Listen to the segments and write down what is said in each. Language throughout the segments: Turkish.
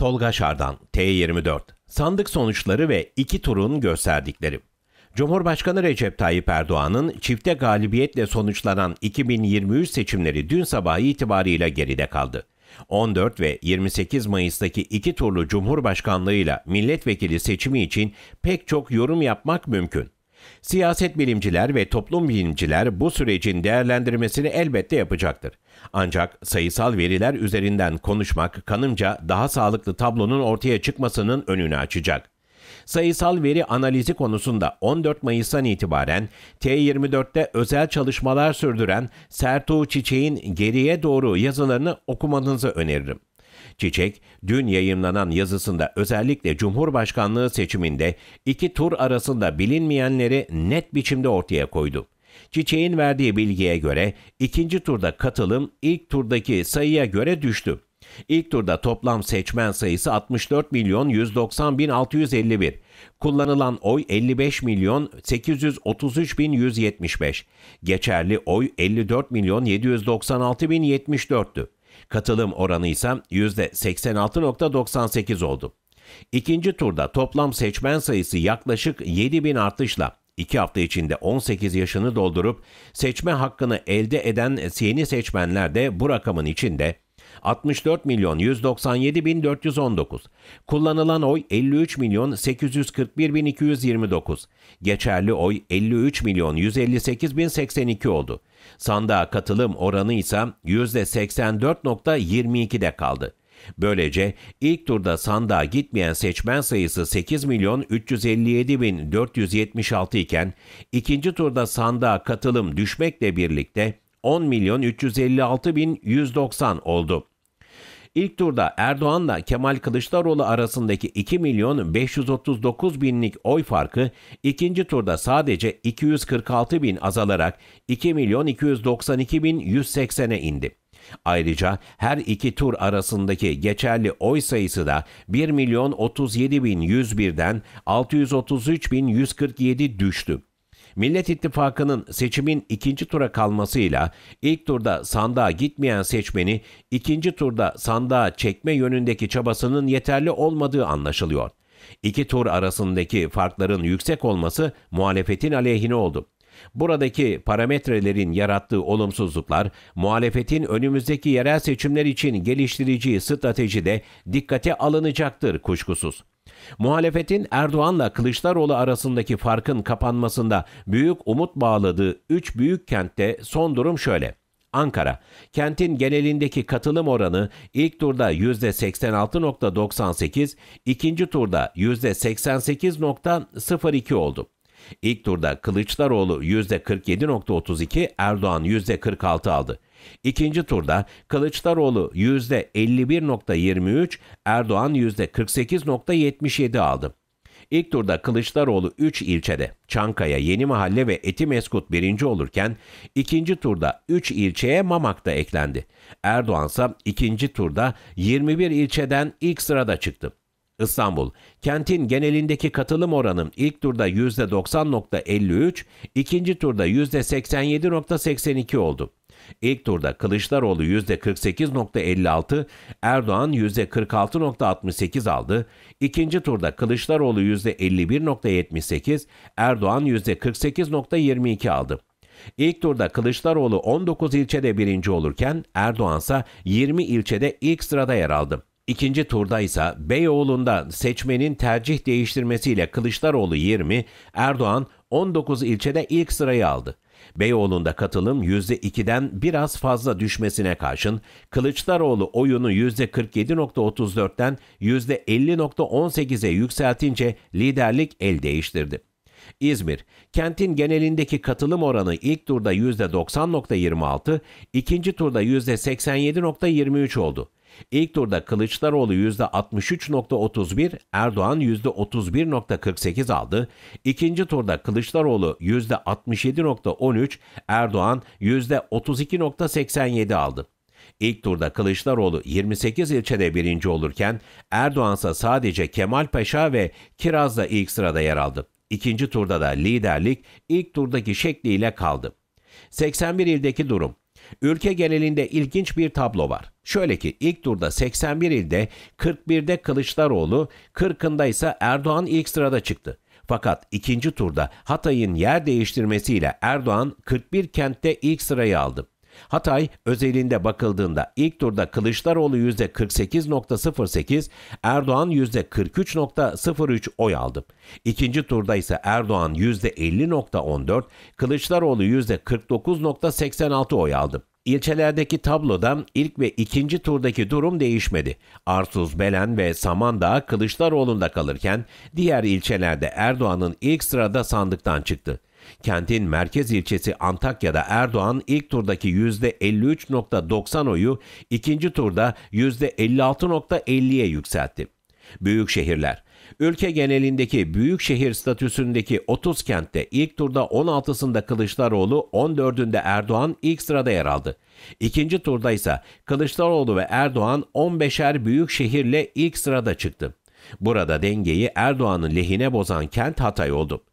Tolga Şardan, T24. Sandık sonuçları ve iki turun gösterdikleri. Cumhurbaşkanı Recep Tayyip Erdoğan'ın çifte galibiyetle sonuçlanan 2023 seçimleri dün sabahı itibarıyla geride kaldı. 14 ve 28 Mayıs'taki iki turlu Cumhurbaşkanlığıyla milletvekili seçimi için pek çok yorum yapmak mümkün. Siyaset bilimciler ve toplum bilimciler bu sürecin değerlendirmesini elbette yapacaktır. Ancak sayısal veriler üzerinden konuşmak kanımca daha sağlıklı tablonun ortaya çıkmasının önünü açacak. Sayısal veri analizi konusunda 14 Mayıs'tan itibaren T24'te özel çalışmalar sürdüren Sertu Çiçek'in geriye doğru yazılarını okumanızı öneririm. Çiçek, dün yayınlanan yazısında özellikle Cumhurbaşkanlığı seçiminde iki tur arasında bilinmeyenleri net biçimde ortaya koydu. Çiçek'in verdiği bilgiye göre ikinci turda katılım ilk turdaki sayıya göre düştü. İlk turda toplam seçmen sayısı 64 milyon 190 bin 651. Kullanılan oy 55 milyon 833 bin 175. Geçerli oy 54 milyon 796 bin 74'tü. Katılım oranı ise %86.98 oldu. İkinci turda toplam seçmen sayısı yaklaşık 7 bin artışla 2 hafta içinde 18 yaşını doldurup seçme hakkını elde eden yeni seçmenler de bu rakamın içinde 64 milyon 197 bin 419. Kullanılan oy 53 milyon 841 bin 229. Geçerli oy 53 milyon 158 bin 82 oldu. Sandığa katılım oranı ise %84.22'de kaldı. Böylece ilk turda sandığa gitmeyen seçmen sayısı 8 milyon 357 bin 476 iken ikinci turda sandığa katılım düşmekle birlikte 10 milyon 356 bin 190 oldu. İlk turda Erdoğan'la Kemal Kılıçdaroğlu arasındaki 2 milyon 539 binlik oy farkı ikinci turda sadece 246 bin azalarak 2 milyon 292 bin 180'e indi. Ayrıca her iki tur arasındaki geçerli oy sayısı da 1 milyon 37 bin 101'den 633 bin 147 düştü. Millet İttifakı'nın seçimin ikinci tura kalmasıyla ilk turda sandığa gitmeyen seçmeni ikinci turda sandığa çekme yönündeki çabasının yeterli olmadığı anlaşılıyor. İki tur arasındaki farkların yüksek olması muhalefetin aleyhine oldu. Buradaki parametrelerin yarattığı olumsuzluklar muhalefetin önümüzdeki yerel seçimler için geliştireceği stratejide dikkate alınacaktır kuşkusuz. Muhalefetin Erdoğan'la Kılıçdaroğlu arasındaki farkın kapanmasında büyük umut bağladığı 3 büyük kentte son durum şöyle. Ankara, kentin genelindeki katılım oranı ilk turda %86.98, ikinci turda %88.02 oldu. İlk turda Kılıçdaroğlu %47.32, Erdoğan %46 aldı. İkinci turda Kılıçdaroğlu %51.23, Erdoğan %48.77 aldı. İlk turda Kılıçdaroğlu 3 ilçede Çankaya, Yeni Mahalle ve Etimeskut birinci olurken ikinci turda 3 ilçeye Mamak da eklendi. Erdoğan ise ikinci turda 21 ilçeden ilk sırada çıktı. İstanbul, kentin genelindeki katılım oranım ilk turda %90.53, ikinci turda %87.82 oldu. İlk turda Kılıçdaroğlu %48.56, Erdoğan %46.68 aldı. İkinci turda Kılıçdaroğlu %51.78, Erdoğan %48.22 aldı. İlk turda Kılıçdaroğlu 19 ilçede birinci olurken Erdoğan ise 20 ilçede ilk sırada yer aldı. İkinci turda ise Beyoğlu'nda seçmenin tercih değiştirmesiyle Kılıçdaroğlu 20, Erdoğan 19 ilçede ilk sırayı aldı. Beyoğlu'nda katılım %2'den biraz fazla düşmesine karşın Kılıçdaroğlu oyunu %47.34'ten %50.18'e yükseltince liderlik el değiştirdi. İzmir, kentin genelindeki katılım oranı ilk turda %90.26, ikinci turda %87.23 oldu. İlk turda Kılıçdaroğlu %63.31, Erdoğan %31.48 aldı. İkinci turda Kılıçdaroğlu %67.13, Erdoğan %32.87 aldı. İlk turda Kılıçdaroğlu 28 ilçede birinci olurken Erdoğansa ise sadece Kemalpaşa ve Kiraz'da ilk sırada yer aldı. İkinci turda da liderlik ilk turdaki şekliyle kaldı. 81 ildeki durum. Ülke genelinde ilginç bir tablo var. Şöyle ki ilk turda 81 ilde 41'de Kılıçdaroğlu, 40'ında ise Erdoğan ilk sırada çıktı. Fakat ikinci turda Hatay'ın yer değiştirmesiyle Erdoğan 41 kentte ilk sırayı aldı. Hatay özelinde bakıldığında ilk turda Kılıçdaroğlu %48.08, Erdoğan %43.03 oy aldı. İkinci turda ise Erdoğan %50.14, Kılıçdaroğlu %49.86 oy aldı. İlçelerdeki tabloda ilk ve ikinci turdaki durum değişmedi. Arsuz, Belen ve Samandağ Kılıçdaroğlu'nda kalırken diğer ilçelerde Erdoğan'ın ilk sırada sandıktan çıktı. Kentin merkez ilçesi Antakya'da Erdoğan ilk turdaki %53.90 oyu ikinci turda %56.50'ye yükseltti. Büyük şehirler Ülke genelindeki büyük şehir statüsündeki 30 kentte ilk turda 16'sında Kılıçdaroğlu, 14'ünde Erdoğan ilk sırada yer aldı. İkinci turda ise Kılıçdaroğlu ve Erdoğan 15'er büyük şehirle ilk sırada çıktı. Burada dengeyi Erdoğan'ın lehine bozan kent Hatay oldu.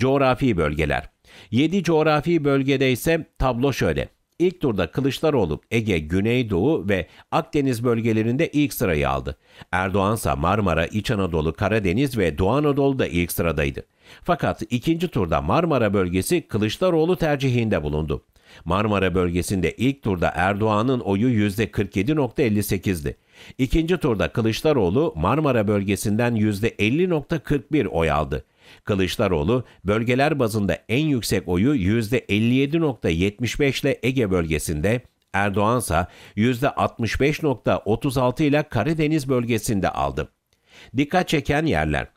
Coğrafi bölgeler. 7 coğrafi bölgede ise tablo şöyle. İlk turda Kılıçdaroğlu Ege, Güneydoğu ve Akdeniz bölgelerinde ilk sırayı aldı. Erdoğansa Marmara, İç Anadolu, Karadeniz ve Doğu Anadolu'da ilk sıradaydı. Fakat ikinci turda Marmara bölgesi Kılıçdaroğlu tercihinde bulundu. Marmara bölgesinde ilk turda Erdoğan'ın oyu %47.58'di. İkinci turda Kılıçdaroğlu Marmara bölgesinden %50.41 oy aldı. Kılıçdaroğlu bölgeler bazında en yüksek oyu %57.75 ile Ege bölgesinde, Erdoğan ise %65.36 ile Karadeniz bölgesinde aldı. Dikkat çeken yerler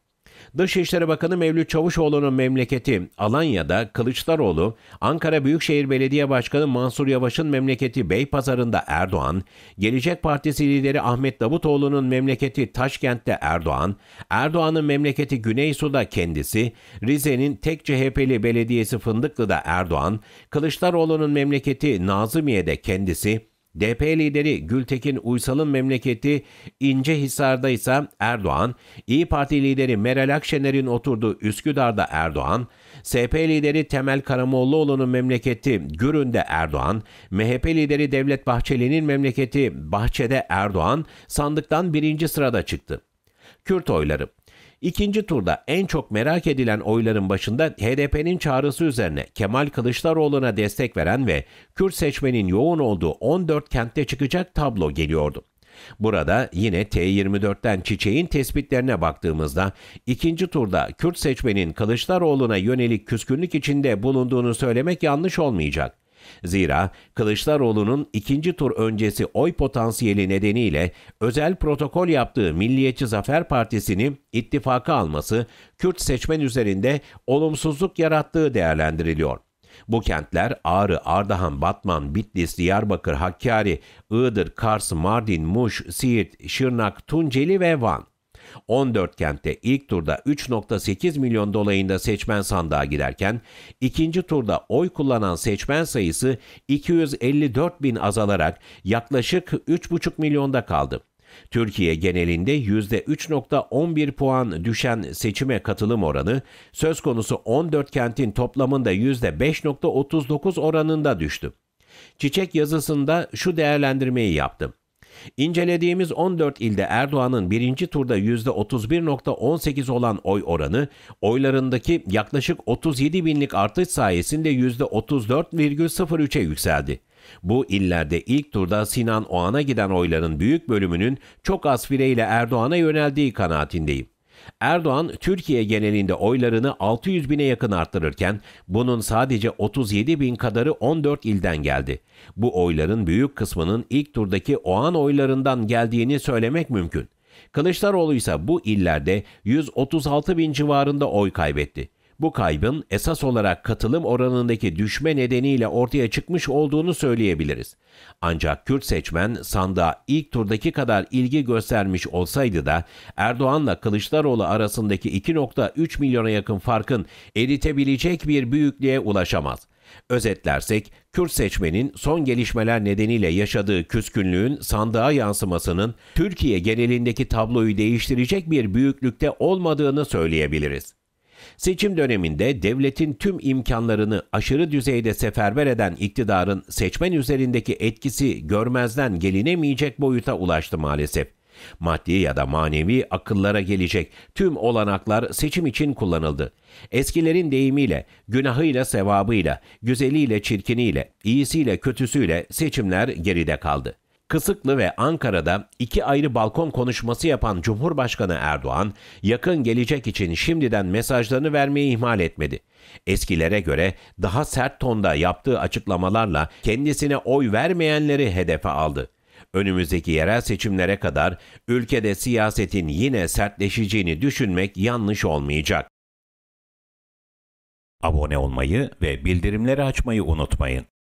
Dışişleri Bakanı Mevlüt Çavuşoğlu'nun memleketi Alanya'da Kılıçdaroğlu, Ankara Büyükşehir Belediye Başkanı Mansur Yavaş'ın memleketi Beypazarı'nda Erdoğan, Gelecek Partisi lideri Ahmet Davutoğlu'nun memleketi Taşkent'te Erdoğan, Erdoğan'ın memleketi Güneysu'da kendisi, Rize'nin tek CHP'li belediyesi Fındıklı'da Erdoğan, Kılıçdaroğlu'nun memleketi Nazımiye'de kendisi, DP lideri Gültekin Uysal'ın memleketi İncehisar'da ise Erdoğan, İyi Parti lideri Meral Akşener'in oturduğu Üsküdar'da Erdoğan, SP lideri Temel Karamollaoğlu'nun memleketi Gürün'de Erdoğan, MHP lideri Devlet Bahçeli'nin memleketi Bahçe'de Erdoğan sandıktan birinci sırada çıktı. Kürt oyları İkinci turda en çok merak edilen oyların başında HDP'nin çağrısı üzerine Kemal Kılıçdaroğlu'na destek veren ve Kürt seçmenin yoğun olduğu 14 kentte çıkacak tablo geliyordu. Burada yine T24'ten Çiçek'in tespitlerine baktığımızda ikinci turda Kürt seçmenin Kılıçdaroğlu'na yönelik küskünlük içinde bulunduğunu söylemek yanlış olmayacak. Zira Kılıçdaroğlu'nun ikinci tur öncesi oy potansiyeli nedeniyle özel protokol yaptığı Milliyetçi Zafer Partisi'ni ittifaka alması Kürt seçmen üzerinde olumsuzluk yarattığı değerlendiriliyor. Bu kentler Ağrı, Ardahan, Batman, Bitlis, Diyarbakır, Hakkari, Iğdır, Kars, Mardin, Muş, Siirt, Şırnak, Tunceli ve Van. 14 kentte ilk turda 3.8 milyon dolayında seçmen sandığa giderken, ikinci turda oy kullanan seçmen sayısı 254 bin azalarak yaklaşık 3.5 milyonda kaldı. Türkiye genelinde %3.11 puan düşen seçime katılım oranı söz konusu 14 kentin toplamında %5.39 oranında düştü. Çiçek yazısında şu değerlendirmeyi yaptım. İncelediğimiz 14 ilde Erdoğan'ın birinci turda %31.18 olan oy oranı, oylarındaki yaklaşık 37 binlik artış sayesinde %34,03'e yükseldi. Bu illerde ilk turda Sinan Oğan'a giden oyların büyük bölümünün çok az fireyle Erdoğan'a yöneldiği kanaatindeyim. Erdoğan Türkiye genelinde oylarını 600 bine yakın arttırırken bunun sadece 37 bin kadarı 14 ilden geldi. Bu oyların büyük kısmının ilk turdaki Oğan oylarından geldiğini söylemek mümkün. Kılıçdaroğlu ise bu illerde 136 bin civarında oy kaybetti. Bu kaybın esas olarak katılım oranındaki düşme nedeniyle ortaya çıkmış olduğunu söyleyebiliriz. Ancak Kürt seçmen sanda ilk turdaki kadar ilgi göstermiş olsaydı da Erdoğan'la Kılıçdaroğlu arasındaki 2.3 milyona yakın farkın eritebilecek bir büyüklüğe ulaşamaz. Özetlersek, Kürt seçmenin son gelişmeler nedeniyle yaşadığı küskünlüğün sandığa yansımasının Türkiye genelindeki tabloyu değiştirecek bir büyüklükte olmadığını söyleyebiliriz. Seçim döneminde devletin tüm imkanlarını aşırı düzeyde seferber eden iktidarın seçmen üzerindeki etkisi görmezden gelinemeyecek boyuta ulaştı maalesef. Maddi ya da manevi akıllara gelecek tüm olanaklar seçim için kullanıldı. Eskilerin deyimiyle, günahıyla sevabıyla, güzeliyle çirkiniyle, iyisiyle kötüsüyle seçimler geride kaldı. Kısıklı ve Ankara'da iki ayrı balkon konuşması yapan Cumhurbaşkanı Erdoğan, yakın gelecek için şimdiden mesajlarını vermeyi ihmal etmedi. Eskilere göre daha sert tonda yaptığı açıklamalarla kendisine oy vermeyenleri hedefe aldı. Önümüzdeki yerel seçimlere kadar ülkede siyasetin yine sertleşeceğini düşünmek yanlış olmayacak. Abone olmayı ve bildirimleri açmayı unutmayın.